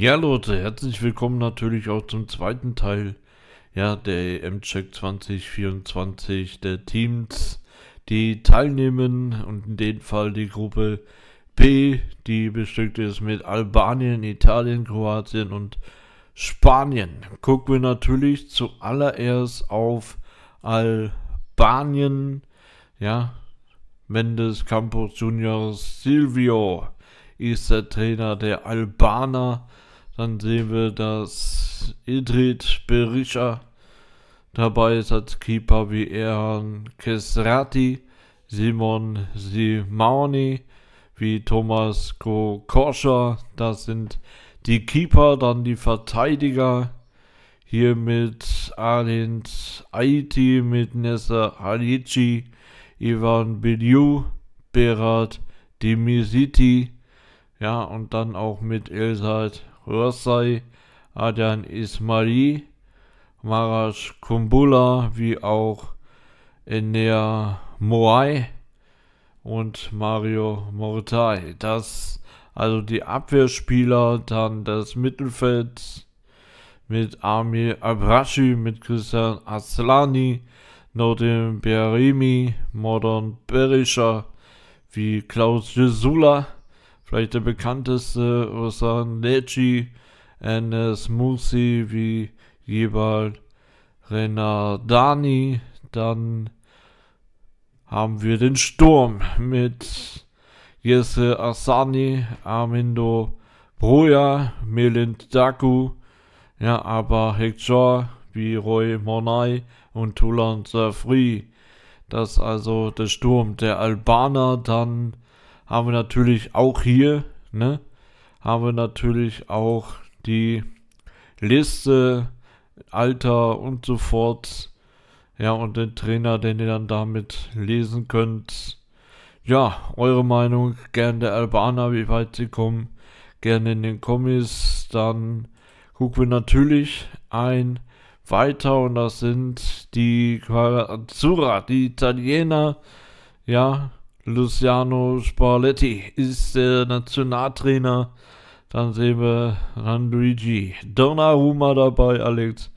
Ja, Leute, herzlich willkommen natürlich auch zum zweiten Teil ja, der EM-Check 2024 der Teams, die teilnehmen und in dem Fall die Gruppe B, die bestückt ist mit Albanien, Italien, Kroatien und Spanien. Gucken wir natürlich zuallererst auf Albanien, ja, Mendes Campos Junior Silvio ist der Trainer der Albaner dann sehen wir, dass Idrit Berisha dabei ist als Keeper wie Erhan Kesrati, Simon Simaoni, wie Thomas Kokoscha. Das sind die Keeper, dann die Verteidiger. Hier mit Alint Aiti, mit Nessa Halici, Ivan Biliu, Berat Dimisiti. Ja, und dann auch mit Elsat Rasai Adan Ismaili, Maraj Kumbula wie auch Enea Moai und Mario Mortai. Das also die Abwehrspieler, dann das Mittelfeld mit Ami Abrashi, mit Christian Aslani, Nordim Berimi, Modern Berischer wie Klaus Jesula Vielleicht der bekannteste was sagen Leci, eine äh, Smoothie wie Jebal Renardani. Dann haben wir den Sturm mit Jesse Asani, Armindo Broja, Melind Daku, ja, aber Hector wie Roy Monai und Tulan Safri. Das also der Sturm der Albaner, dann haben wir natürlich auch hier, ne, haben wir natürlich auch die Liste, Alter und so fort. Ja, und den Trainer, den ihr dann damit lesen könnt. Ja, eure Meinung, gerne der Albaner, wie weit sie kommen, gerne in den Kommis. Dann gucken wir natürlich ein weiter und das sind die Quadratura, die Italiener. Ja, Luciano Spalletti ist der Nationaltrainer. Dann sehen wir Luigi Donnarumma dabei, Alex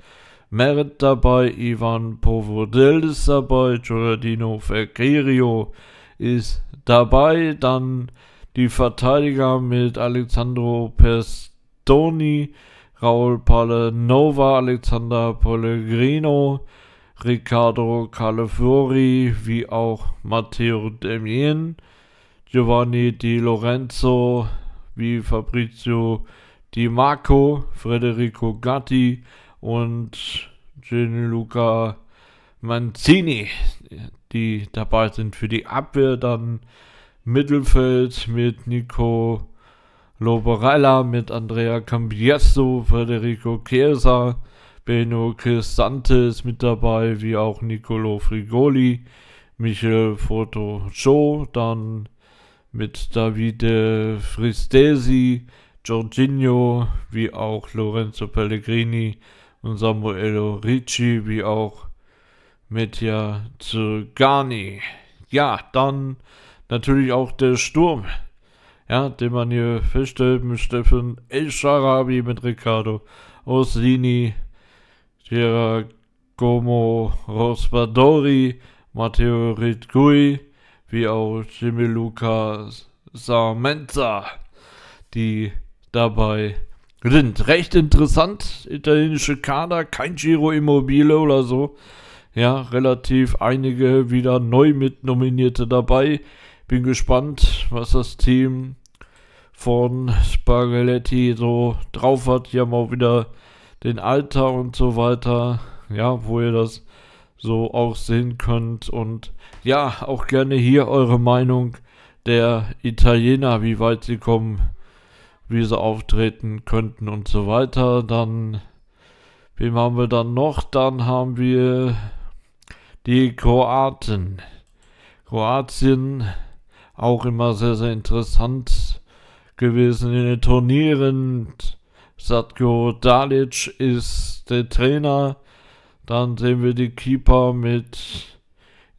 Merritt dabei, Ivan Povodel ist dabei, Giordino Ferrerio ist dabei. Dann die Verteidiger mit Alexandro Pestoni, Raul Palenova, Alexander Pellegrino, Riccardo Calafiori wie auch Matteo Demien, Giovanni Di Lorenzo wie Fabrizio Di Marco, Federico Gatti und Gianluca Manzini, die dabei sind für die Abwehr. Dann Mittelfeld mit Nico Loborella, mit Andrea Cambiasso, Federico Chiesa, Beno Cristante ist mit dabei, wie auch Nicolo Frigoli, Michel Foto Joe, dann mit Davide Fristesi, Jorginho, wie auch Lorenzo Pellegrini und Samuelo Ricci, wie auch Mattia Zugani. Ja, dann natürlich auch der Sturm, ja, den man hier feststellt mit Steffen El Sharabi, mit Riccardo Orsini, Giacomo Rospadori, Matteo Ritgui, wie auch Jimmy Luca Sarmenza, die dabei sind. Recht interessant, italienische Kader, kein Giro Immobile oder so. Ja, relativ einige wieder neu mit Nominierte dabei. Bin gespannt, was das Team von Spaghetti so drauf hat. Die haben auch wieder den Alter und so weiter. Ja, wo ihr das so auch sehen könnt. Und ja, auch gerne hier eure Meinung der Italiener, wie weit sie kommen, wie sie auftreten könnten und so weiter. Dann, wem haben wir dann noch? Dann haben wir die Kroaten. Kroatien, auch immer sehr, sehr interessant gewesen in den Turnieren. Und Sadko Dalic ist der Trainer. Dann sehen wir die Keeper mit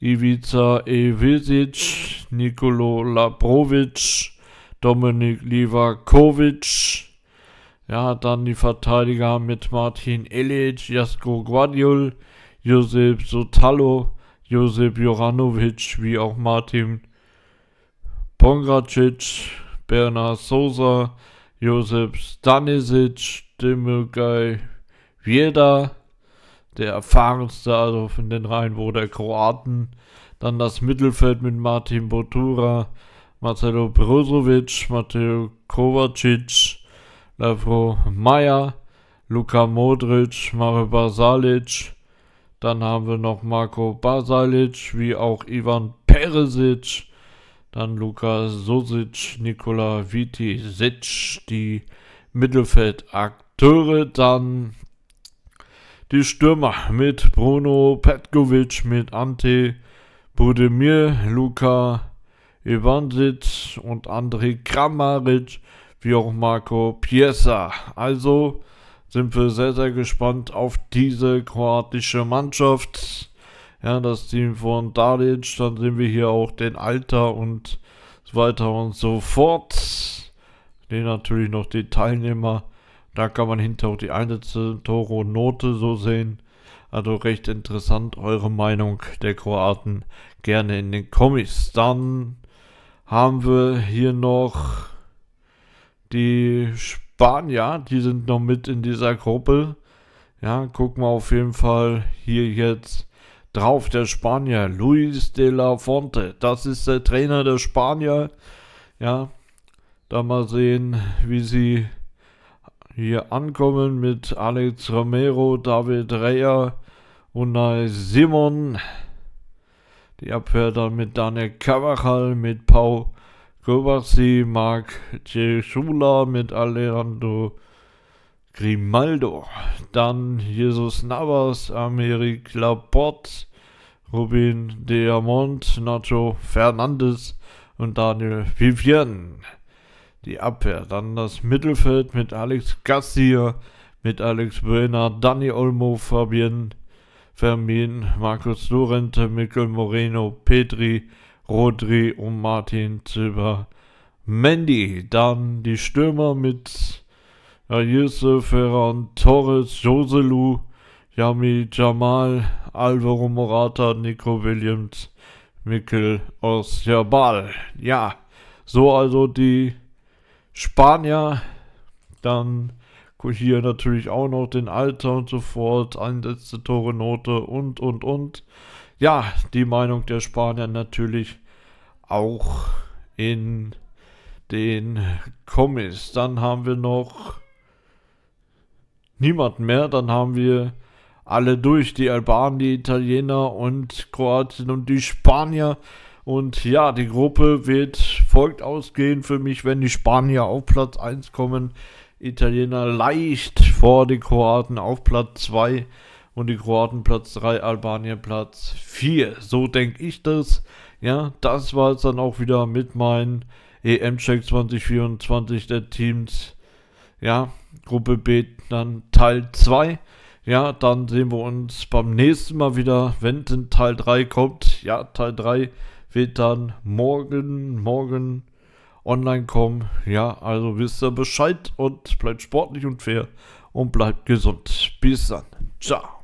Ivica Evisic, Nikolo Labrovic, Dominik Livakovic. Ja, dann die Verteidiger mit Martin Elic, Jasko Guadiol, Josep Sotalo, Josep Joranovic, wie auch Martin Pongracic, Bernard Sosa, Josep Stanisic, Demogay, Vieda, der erfahrenste also von den wo der Kroaten. Dann das Mittelfeld mit Martin Botura, Marcelo Brozovic, Mateo Kovacic, Lavro Meyer, Luka Modric, Mario Basalic. Dann haben wir noch Marco Basalic, wie auch Ivan Peresic, dann Luka Sosic, Nikola Viti Sic, die Mittelfeldakteure. Dann die Stürmer mit Bruno Petkovic, mit Ante Budimir, Luka Ivansic und André Kramaric, wie auch Marco Piesa. Also sind wir sehr, sehr gespannt auf diese kroatische Mannschaft. Ja, das Team von Dalic, dann sehen wir hier auch den Alter und so weiter und so fort. Den natürlich noch die Teilnehmer. Da kann man hinter auch die Einsätze, Tore und Note so sehen. Also recht interessant, eure Meinung der Kroaten gerne in den Kommis. Dann haben wir hier noch die Spanier, die sind noch mit in dieser Gruppe. Ja, gucken wir auf jeden Fall hier jetzt drauf, der Spanier, Luis de la Fonte. Das ist der Trainer der Spanier. Ja, da mal sehen, wie sie hier ankommen mit Alex Romero, David Reyer und Simon. Die Abwehr dann mit Daniel Cavachal, mit Paul Kovacsi, Marc Cesula, mit Alejandro Grimaldo, dann Jesus Navas, Amerik Laporte, Rubin Diamond, Nacho Fernandes und Daniel Vivian. Die Abwehr, dann das Mittelfeld mit Alex Garcia, mit Alex Brenner, Dani Olmo, Fabian Fermin, Markus Lorente, Mikkel Moreno, Petri, Rodri und Martin Silber. Mandy, dann die Stürmer mit Ayese, Ferran, Torres, Joselu, Yami, Jamal, Alvaro Morata, Nico Williams, Mikkel Osjabal. Ja, so also die Spanier. Dann hier natürlich auch noch den Alter und so fort, einsetzte Tore, Note und, und, und. Ja, die Meinung der Spanier natürlich auch in den Kommis. Dann haben wir noch niemanden mehr. Dann haben wir alle durch, die Albanen, die Italiener und Kroatien und die Spanier. Und ja, die Gruppe wird folgt ausgehen für mich, wenn die Spanier auf Platz 1 kommen, Italiener leicht vor die Kroaten auf Platz 2 und die Kroaten Platz 3, Albanien Platz 4. So denke ich das. Ja, das war es dann auch wieder mit meinen EM-Check 2024 der Teams. Ja, Gruppe B dann Teil 2. Ja, dann sehen wir uns beim nächsten Mal wieder, wenn denn Teil 3 kommt. Ja, Teil 3 wird dann morgen, morgen online kommen. Ja, also wisst ihr Bescheid und bleibt sportlich und fair und bleibt gesund. Bis dann. Ciao.